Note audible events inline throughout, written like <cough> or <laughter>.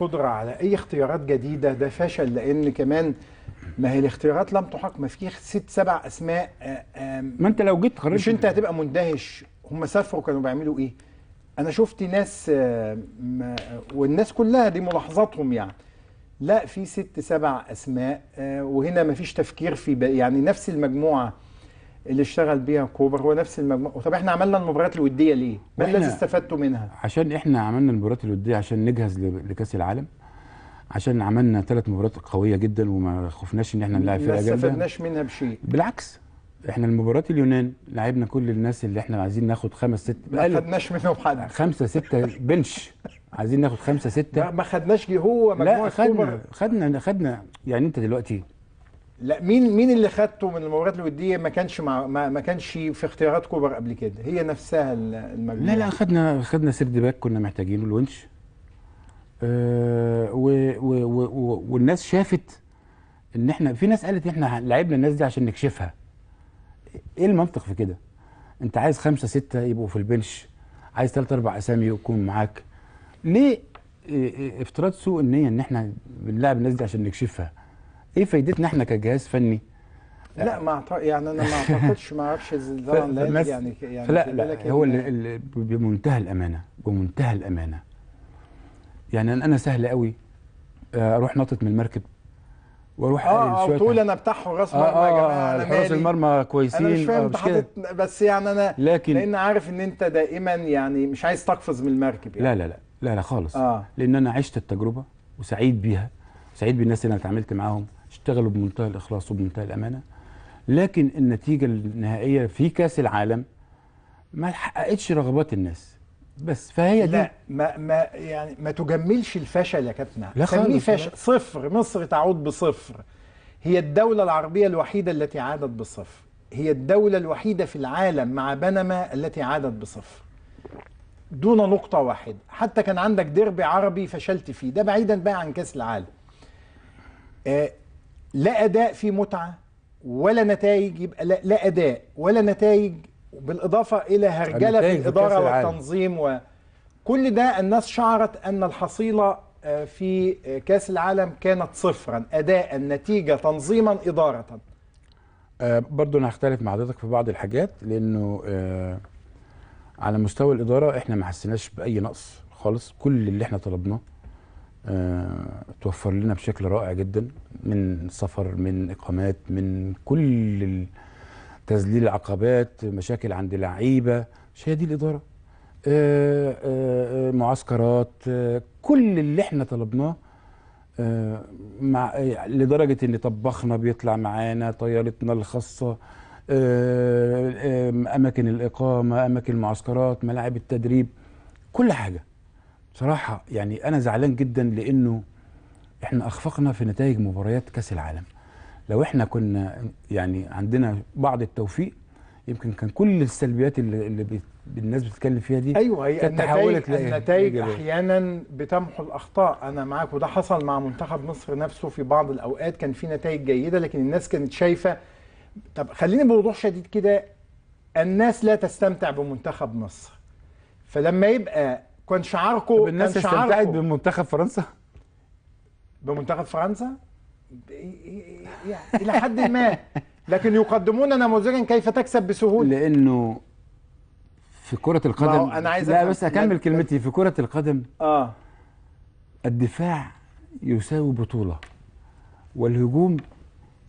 قدرة على أي اختيارات جديدة ده فشل لأن كمان ما هي الاختيارات لم تحقق ما في ست سبع أسماء آه، ما أنت لو جيت خرجت مش أنت هتبقى مندهش هم سافروا كانوا بيعملوا إيه؟ أنا شفت ناس آه، والناس كلها دي ملاحظاتهم يعني لا في ست سبع أسماء آه، وهنا ما فيش تفكير في يعني نفس المجموعة اللي اشتغل بيها كوبر هو نفس المجموعه طب احنا عملنا المباريات الوديه ليه ما الذي استفدتوا منها عشان احنا عملنا المباريات الوديه عشان نجهز لكاس العالم عشان عملنا ثلاث مباريات قويه جدا وما خفناش ان احنا نلعب فيها جامده ما استفدناش منها بشيء بالعكس احنا المباريات اليونان لعبنا كل الناس اللي احنا عايزين ناخد خمس ست ما خدناش منهم حد خمسه سته بنش عايزين ناخد خمسه سته ما خدناش هو مجموعه لا خدنا خدنا خدنا يعني انت دلوقتي لا مين مين اللي خدته من المباريات الوديه ما كانش مع ما, ما كانش في اختيارات كوبر قبل كده هي نفسها المجموعه لا لا خدنا خدنا سيرد باك كنا محتاجينه الونش آه و و و والناس شافت ان احنا في ناس قالت احنا لعبنا الناس دي عشان نكشفها ايه المنطق في كده انت عايز خمسه سته يبقوا في البنش عايز ثلاث اربع اسامي يكون معاك ليه آه، آه، افتراض سوء النيه ان احنا بنلعب الناس دي عشان نكشفها ايه فايدتنا احنا كجهاز فني لا ما أعتقد يعني انا ما <laughs> اعتقدش ما اعرفش الزمن يعني يعني لا لا هو اللي, اللي بمنتهى الامانه بمنتهى الامانه يعني انا سهل قوي آه، اروح ناطط من المركب واروح اه على آه، طول انا بتاعهم راس آه، مرمى آه يا جماعه حراس المرمى كويسين انا مش فاهم انت حاطط بس يعني انا لكن لان عارف ان انت دائما يعني مش عايز تقفز من المركب يعني لا لا لا لا لا خالص آه. لان انا عشت التجربه وسعيد بيها سعيد بالناس اللي انا اتعاملت معاهم اشتغلوا بمنتهى الاخلاص وبمنتهى الامانه لكن النتيجه النهائيه في كاس العالم ما حققتش رغبات الناس بس فهي دي لا ما ما يعني ما تجملش الفشل يا كابتن لا خالص فشل صفر مصر تعود بصفر هي الدولة العربية الوحيدة التي عادت بصفر هي الدولة الوحيدة في العالم مع بنما التي عادت بصفر دون نقطة واحدة حتى كان عندك ديربي عربي فشلت فيه ده بعيدا بقى عن كأس العالم آه، لا اداء في متعه ولا نتائج يبقى لا, لا اداء ولا نتائج بالاضافه الى هرجله في الاداره والتنظيم وكل ده الناس شعرت ان الحصيله آه، في آه، كاس العالم كانت صفرا اداء نتيجه تنظيما اداره أه برضو انا هختلف مع حضرتك في بعض الحاجات لانه أه على مستوى الاداره احنا ما حسيناش باي نقص خالص كل اللي احنا طلبناه آه، توفر لنا بشكل رائع جدا من سفر من اقامات من كل تذليل العقبات مشاكل عند لعيبه مش هي دي الاداره آآ آه، آآ آه، معسكرات آآ كل اللي احنا طلبناه مع لدرجه ان طباخنا بيطلع معانا طيارتنا الخاصه اماكن الاقامه اماكن المعسكرات ملاعب التدريب كل حاجه بصراحة يعني أنا زعلان جدا لأنه إحنا أخفقنا في نتائج مباريات كأس العالم لو إحنا كنا يعني عندنا بعض التوفيق يمكن كان كل السلبيات اللي, اللي الناس بتتكلم فيها دي ايوه هي النتائج, النتائج احيانا بتمحو الاخطاء انا معاك وده حصل مع منتخب مصر نفسه في بعض الاوقات كان في نتائج جيده لكن الناس كانت شايفه طب خليني بوضوح شديد كده الناس لا تستمتع بمنتخب مصر فلما يبقى كان شعاركم الناس استمتعت بمنتخب فرنسا بمنتخب فرنسا يعني الى حد ما لكن يقدمون نموذجا كيف تكسب بسهوله لانه في كره القدم انا عايز لا بس اكمل كلمتي في كره القدم اه الدفاع يساوي بطوله والهجوم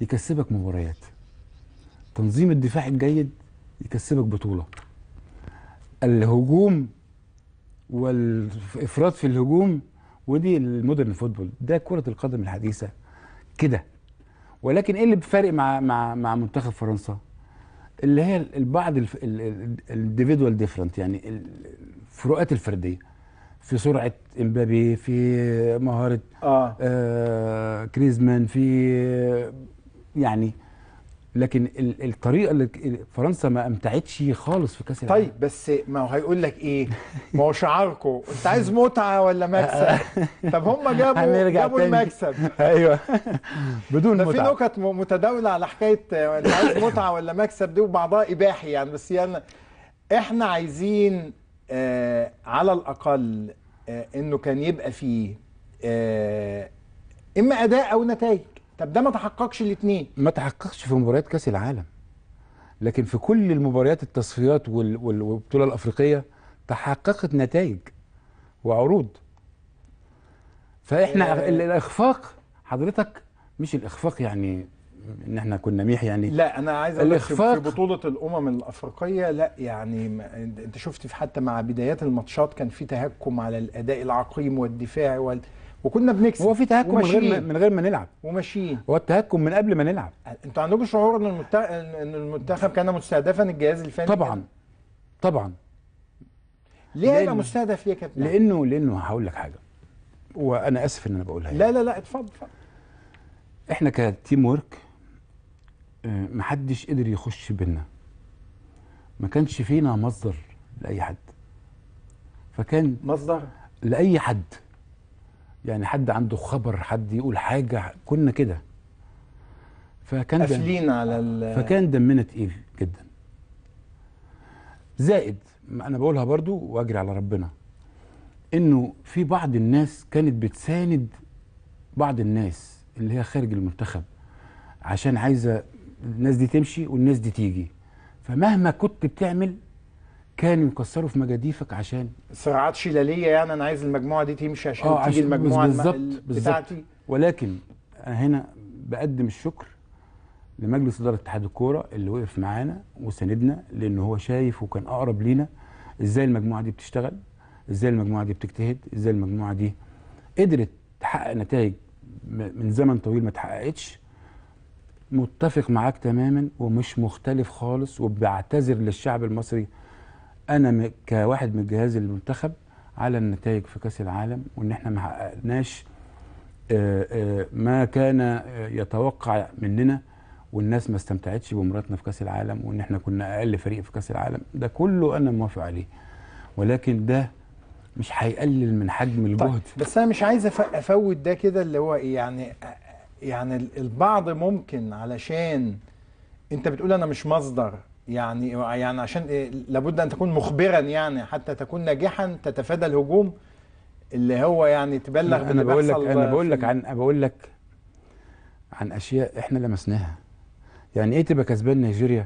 يكسبك مباريات تنظيم الدفاع الجيد يكسبك بطوله الهجوم والافراط في الهجوم ودي المودرن فوتبول ده كره القدم الحديثه كده ولكن ايه اللي بفارق مع مع مع منتخب فرنسا اللي هي البعض الانديفيدوال ديفرنت يعني الفروقات الفرديه في سرعه امبابي في مهاره آه. آه كريزمان في يعني لكن الطريقه اللي فرنسا ما امتعتش خالص في كاس العالم طيب بس ما هو هيقول لك ايه ما هو شعاركم انت عايز متعه ولا مكسب <laughs> آه. طب هم جابوا جابوا تاني. المكسب <laughs> ايوه بدون متعه في نكت متداوله على حكايه انت عايز متعه ولا مكسب دي وبعضها اباحي يعني بس يعني احنا عايزين آه على الاقل آه انه كان يبقى فيه آه اما اداء او نتائج طب ده ما تحققش الاثنين ما تحققش في مباريات كاس العالم لكن في كل المباريات التصفيات والبطوله الافريقيه تحققت نتائج وعروض فاحنا آه. الاخفاق حضرتك مش الاخفاق يعني ان احنا كنا ميح يعني لا انا عايز اقول في بطوله الامم الافريقيه لا يعني انت شفت في حتى مع بدايات الماتشات كان في تهكم على الاداء العقيم والدفاع وال... وكنا بنكسب هو في تهكم من غير من غير ما نلعب وماشيين هو التهكم من قبل ما نلعب انتوا عندكم شعور ان ان المنتخب كان مستهدفا الجهاز الفني طبعا كان. طبعا ليه هيبقى مستهدف ليه يا كابتن لانه لانه هقول لك حاجه وانا اسف ان انا بقولها لا يعني. لا لا اتفضل اتفضل احنا كتيم ورك آه، محدش قدر يخش بينا ما كانش فينا مصدر لاي حد فكان مصدر لاي حد يعني حد عنده خبر حد يقول حاجه كنا كده فكان قافلين على ال فكان دمنا تقيل جدا زائد انا بقولها برضو واجري على ربنا انه في بعض الناس كانت بتساند بعض الناس اللي هي خارج المنتخب عشان عايزه الناس دي تمشي والناس دي تيجي فمهما كنت بتعمل كانوا يكسروا في مجاديفك عشان صراعات شلاليه يعني انا عايز المجموعه دي تمشي عشان آه تيجي المجموعه بالزبط بتاعتي بالزبط ولكن انا هنا بقدم الشكر لمجلس اداره اتحاد الكوره اللي وقف معانا وساندنا لان هو شايف وكان اقرب لينا ازاي المجموعه دي بتشتغل ازاي المجموعه دي بتجتهد ازاي المجموعه دي قدرت تحقق نتائج من زمن طويل ما اتحققتش متفق معاك تماما ومش مختلف خالص وبعتذر للشعب المصري انا كواحد من الجهاز المنتخب على النتائج في كاس العالم وان احنا ما حققناش آه، آه، ما كان آه، يتوقع مننا والناس ما استمتعتش بمراتنا في كاس العالم وان احنا كنا اقل فريق في كاس العالم ده كله انا موافق عليه ولكن ده مش هيقلل من حجم طيب، الجهد طيب بس انا مش عايز افوت ده كده اللي هو يعني يعني البعض ممكن علشان انت بتقول انا مش مصدر يعني يعني عشان إيه؟ لابد ان تكون مخبرا يعني حتى تكون ناجحا تتفادى الهجوم اللي هو يعني تبلغ انا بقول لك انا بقول لك عن بقول لك عن اشياء احنا لمسناها يعني ايه تبقى كسبان نيجيريا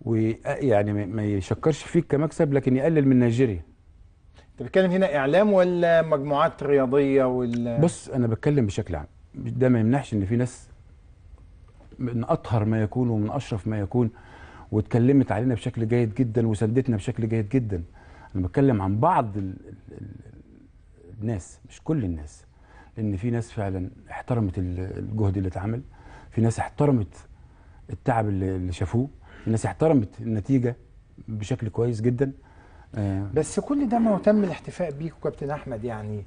ويعني ما يشكرش فيك كمكسب لكن يقلل من نيجيريا انت بتتكلم هنا اعلام ولا مجموعات رياضيه وال بص انا بتكلم بشكل عام ده ما يمنعش ان في ناس من اطهر ما يكون ومن اشرف ما يكون واتكلمت علينا بشكل جيد جدا وسندتنا بشكل جيد جدا انا بتكلم عن بعض الـ الـ الناس مش كل الناس لان في ناس فعلا احترمت الجهد اللي اتعمل في ناس احترمت التعب اللي شافوه في ناس احترمت النتيجه بشكل كويس جدا آه بس كل ده ما تم الاحتفاء بيك كابتن احمد يعني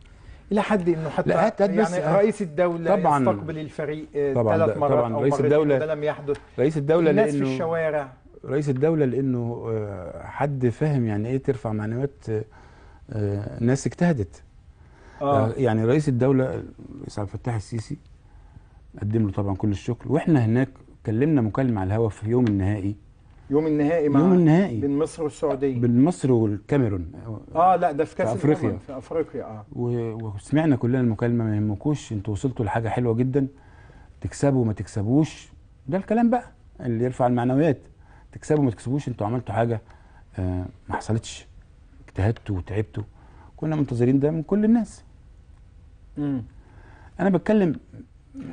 الى حد انه حتى لا هات يعني آه، رئيس الدوله طبعا يستقبل الفريق آه، ثلاث مرات طبعا رئيس الدوله لم يحدث رئيس الدوله الناس في الشوارع رئيس الدوله لانه آه، حد فاهم يعني ايه ترفع معنويات آه، آه، ناس اجتهدت آه. يعني رئيس الدوله الرئيس عبد الفتاح السيسي قدم له طبعا كل الشكر واحنا هناك كلمنا مكالمه على الهواء في يوم النهائي يوم النهائي مع يوم النهائي بين مصر والسعوديه بين مصر والكاميرون اه لا ده في كاس في افريقيا في افريقيا اه وسمعنا كلنا المكالمه ما يهمكوش انتوا وصلتوا لحاجه حلوه جدا تكسبوا ما تكسبوش ده الكلام بقى اللي يرفع المعنويات تكسبوا ما تكسبوش انتوا عملتوا حاجه آه، ما حصلتش اجتهدتوا وتعبتوا كنا منتظرين ده من كل الناس انا بتكلم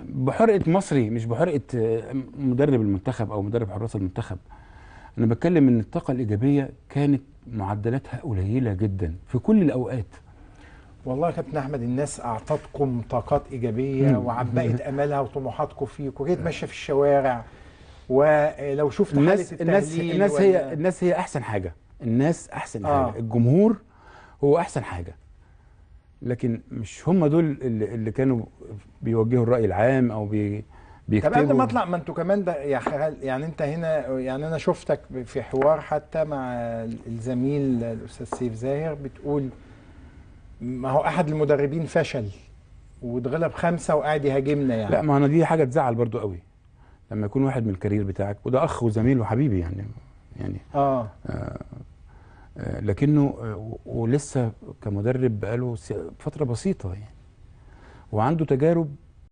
بحرقه مصري مش بحرقه آه، مدرب المنتخب او مدرب حراس المنتخب انا بتكلم ان الطاقه الايجابيه كانت معدلاتها قليله جدا في كل الاوقات والله يا كابتن احمد الناس اعطتكم طاقات ايجابيه وعبأت امالها وطموحاتكم فيكم وجيت ماشيه في الشوارع ولو شفت الناس حالة الناس الناس هي الناس هي احسن حاجه الناس احسن آه. حاجه الجمهور هو احسن حاجه لكن مش هم دول اللي, اللي كانوا بيوجهوا الراي العام او بي بيكتبوا طب قبل ما اطلع ما انتوا كمان ده يعني انت هنا يعني انا شفتك في حوار حتى مع الزميل الاستاذ سيف زاهر بتقول ما هو احد المدربين فشل واتغلب خمسه وقاعد يهاجمنا يعني لا ما انا دي حاجه تزعل برضو قوي لما يكون واحد من الكارير بتاعك وده اخ وزميل وحبيبي يعني يعني اه, آه, آه، لكنه آه، ولسه كمدرب بقاله فتره بسيطه يعني وعنده تجارب